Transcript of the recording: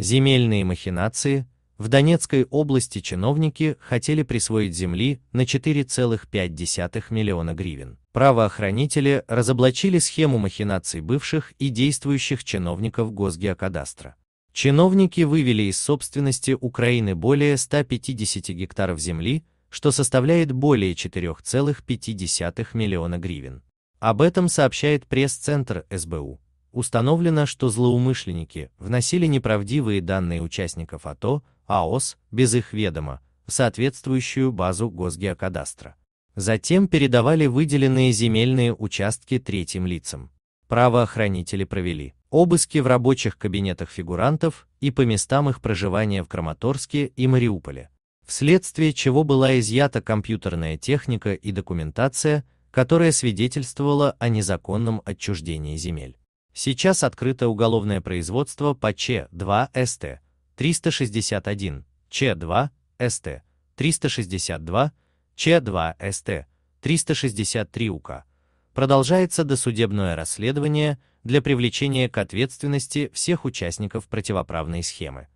Земельные махинации в Донецкой области чиновники хотели присвоить земли на 4,5 миллиона гривен. Правоохранители разоблачили схему махинаций бывших и действующих чиновников Госгеокадастра. Чиновники вывели из собственности Украины более 150 гектаров земли, что составляет более 4,5 миллиона гривен. Об этом сообщает пресс-центр СБУ. Установлено, что злоумышленники вносили неправдивые данные участников АТО, АОС, без их ведома, в соответствующую базу Госгеокадастра. Затем передавали выделенные земельные участки третьим лицам. Правоохранители провели обыски в рабочих кабинетах фигурантов и по местам их проживания в Краматорске и Мариуполе, вследствие чего была изъята компьютерная техника и документация, которая свидетельствовала о незаконном отчуждении земель. Сейчас открыто уголовное производство по Ч2СТ 361, Ч2СТ 362, Ч2СТ 363 УК. Продолжается досудебное расследование для привлечения к ответственности всех участников противоправной схемы.